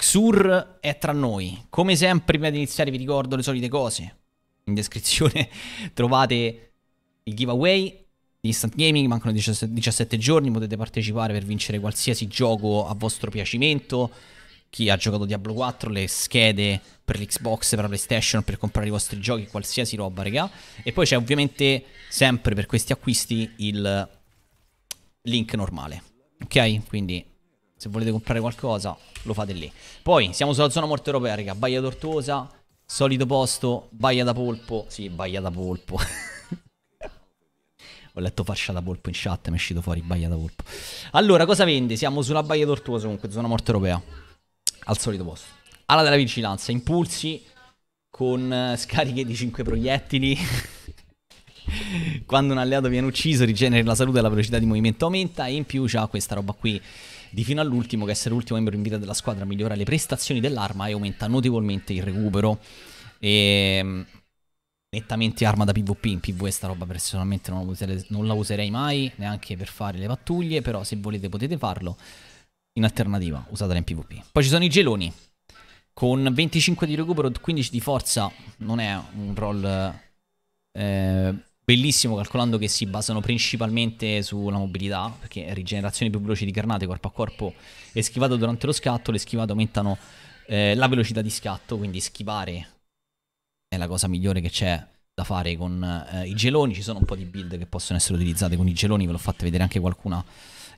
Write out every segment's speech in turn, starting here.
Xur è tra noi. Come sempre, prima di iniziare, vi ricordo le solite cose. In descrizione trovate il giveaway di Instant Gaming, mancano 17 giorni, potete partecipare per vincere qualsiasi gioco a vostro piacimento. Chi ha giocato Diablo 4, le schede per l'Xbox, per la PlayStation, per comprare i vostri giochi, qualsiasi roba, regà. E poi c'è ovviamente sempre per questi acquisti il link normale. Ok? Quindi se volete comprare qualcosa lo fate lì. Poi siamo sulla zona morte europea, raga, Baia d'Ortosa, solito posto, Baia da Polpo, sì, Baia da Polpo. Ho letto fascia da polpo in chat, mi è uscito fuori Baia da polpo. Allora, cosa vende? Siamo sulla Baia d'Ortosa comunque, zona morte europea. Al solito posto. Ala della vigilanza, impulsi con eh, scariche di 5 proiettili. Quando un alleato viene ucciso rigenera la salute e la velocità di movimento aumenta e in più c'ha questa roba qui di fino all'ultimo che essere l'ultimo membro in vita della squadra migliora le prestazioni dell'arma e aumenta notevolmente il recupero. E ehm, nettamente arma da PvP. In PvE questa roba personalmente non la, userei, non la, userei, mai, neanche per fare le pattuglie, però se volete potete farlo. In alternativa, usatela in PvP. Poi ci sono i geloni. Con 25 di recupero, 15 di forza, non è un roll eh, bellissimo calcolando che si basano principalmente sulla mobilità, perché rigenerazioni più veloci di granate corpo a corpo e schivato durante lo scatto, le schivate aumentano eh, la velocità di scatto, quindi schivare è la cosa migliore che c'è da fare con eh, i geloni, ci sono un po' di build che possono essere utilizzate con i geloni, ve l'ho fatta vedere anche qualcuna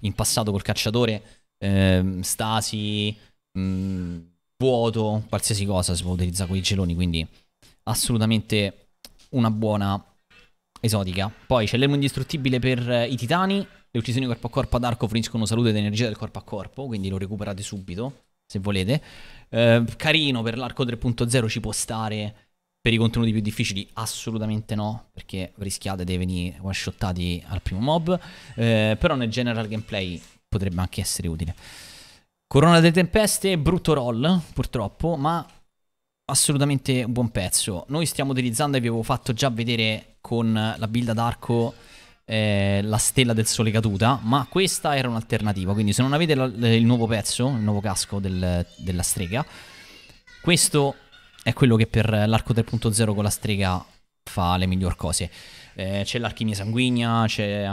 in passato col cacciatore, eh, stasi, mh, mm, vuoto, qualsiasi cosa si può utilizzare con i geloni, quindi assolutamente una buona esotica. Poi c'è l'elmo indistruttibile per eh, i titani. Le uccisioni corpo a corpo ad arco forniscono salute ed energia del corpo a corpo, quindi lo recuperate subito, se volete. Eh, carino per l'arco 3.0 ci può stare. Per i contenuti più difficili assolutamente no, perché rischiate di venire one-shottati al primo mob. Eh, però nel general gameplay potrebbe anche essere utile. Corona delle tempeste, brutto roll, purtroppo, ma assolutamente un buon pezzo. Noi stiamo utilizzando, e vi avevo fatto già vedere con la build ad arco eh, la stella del sole caduta, ma questa era un'alternativa, quindi se non avete la, eh, il nuovo pezzo, il nuovo casco del, della strega, questo è quello che per l'arco 3.0 con la strega fa le miglior cose. Eh, c'è l'archimia sanguigna, c'è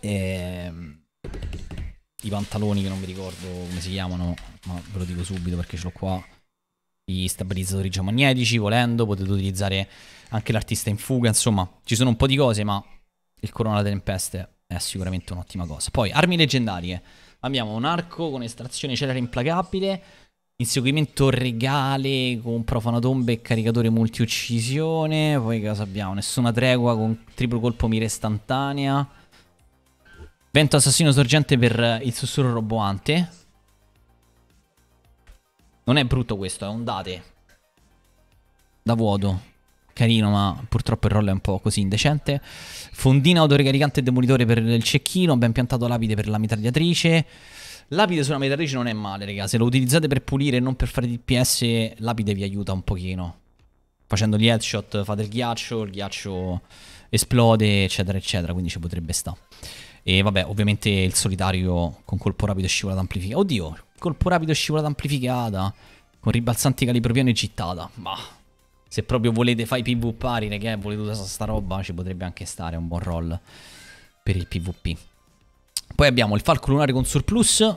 eh, i pantaloni che non mi ricordo come si chiamano, ma ve lo dico subito perché ce l'ho qua gli stabilizzatori geomagnetici, volendo, potete utilizzare anche l'artista in fuga, insomma, ci sono un po' di cose, ma il Corona Tempeste è sicuramente un'ottima cosa. Poi, armi leggendarie. Abbiamo un arco con estrazione celere implacabile, inseguimento regale con profanatombe e caricatore multi-uccisione, poi cosa abbiamo? Nessuna tregua con triplo colpo mira istantanea. Vento assassino sorgente per il sussurro roboante. Non è brutto questo, è un date. Da vuoto. Carino, ma purtroppo il roll è un po' così indecente. Fondina autoricaricante e demolitore per il cecchino. Ben piantato lapide per la mitragliatrice. Lapide sulla mitragliatrice non è male, raga. Se lo utilizzate per pulire e non per fare DPS, lapide vi aiuta un pochino. Facendo gli headshot fate il ghiaccio, il ghiaccio esplode, eccetera, eccetera. Quindi ci potrebbe stare. E vabbè, ovviamente il solitario con colpo rapido e scivolata amplifica. Oddio, colpo rapido scivolata amplificata, con ribalzanti calipropiano e gittata. Ma se proprio volete fai i PvP pari, che volete usare sta roba, ci potrebbe anche stare un buon roll per il PvP. Poi abbiamo il Falco Lunare con Surplus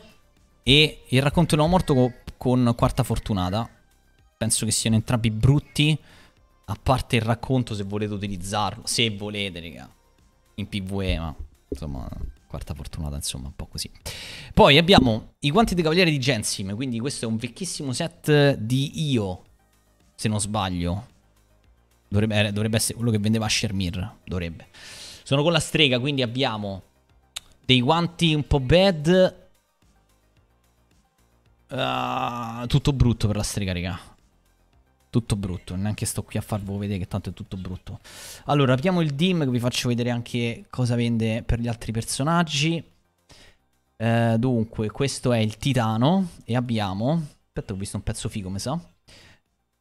e il Racconto di un morto co con Quarta Fortunata. Penso che siano entrambi brutti, a parte il racconto se volete utilizzarlo, se volete, raga, in PvE, ma insomma quarta fortunata, insomma, un po' così. Poi abbiamo i guanti di cavaliere di Gensim, quindi questo è un vecchissimo set di Io, se non sbaglio. Dovrebbe, eh, dovrebbe essere quello che vendeva Shermir, dovrebbe. Sono con la strega, quindi abbiamo dei guanti un po' bad. Uh, tutto brutto per la strega, raga. Tutto brutto, neanche sto qui a farvelo vedere che tanto è tutto brutto. Allora, apriamo il dim, vi faccio vedere anche cosa vende per gli altri personaggi. Eh, dunque, questo è il titano e abbiamo... Aspetta, ho visto un pezzo figo, mi sa.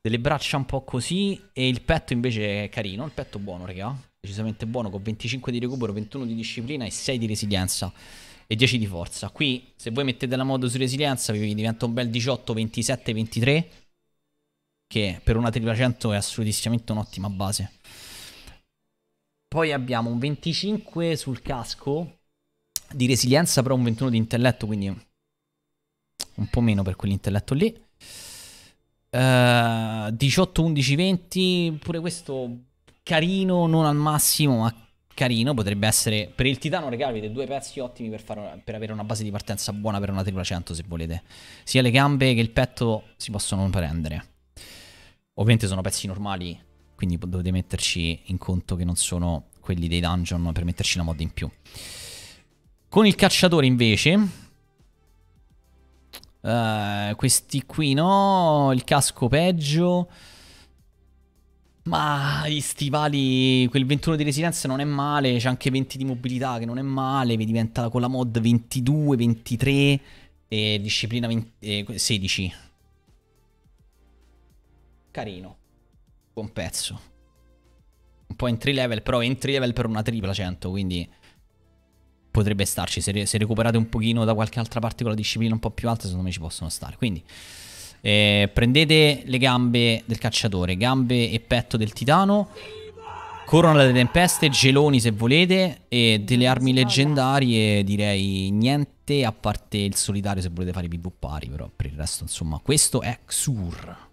Delle braccia un po' così e il petto invece è carino. Il petto buono, raga. Decisamente buono, con 25 di recupero, 21 di disciplina e 6 di resilienza e 10 di forza. Qui, se voi mettete la modo su resilienza, vi diventa un bel 18, 27, 23 che per una 300 è assolutamente un'ottima base. Poi abbiamo un 25 sul casco di resilienza, però un 21 di intelletto, quindi un po' meno per quell'intelletto lì. Uh, 18, 11, 20, pure questo carino, non al massimo, ma carino, potrebbe essere per il titano regalate due pezzi ottimi per, fare, per, avere una base di partenza buona per una 300 se volete. Sia le gambe che il petto si possono prendere. Ovviamente sono pezzi normali, quindi dovete metterci in conto che non sono quelli dei dungeon per metterci una mod in più. Con il cacciatore invece... Uh, questi qui no, il casco peggio... Ma gli stivali, quel 21 di residenza non è male, c'è anche 20 di mobilità che non è male, vi diventa con la mod 22, 23 e disciplina 20, eh, 16 carino. Buon pezzo. Un po' entry level, però entry level per una tripla 100, quindi potrebbe starci. Se, se, recuperate un pochino da qualche altra parte con la disciplina un po' più alta, secondo me ci possono stare. Quindi eh, prendete le gambe del cacciatore, gambe e petto del titano. Corona delle tempeste, geloni se volete e delle armi leggendarie direi niente a parte il solitario se volete fare pv pari però per il resto insomma questo è Xur.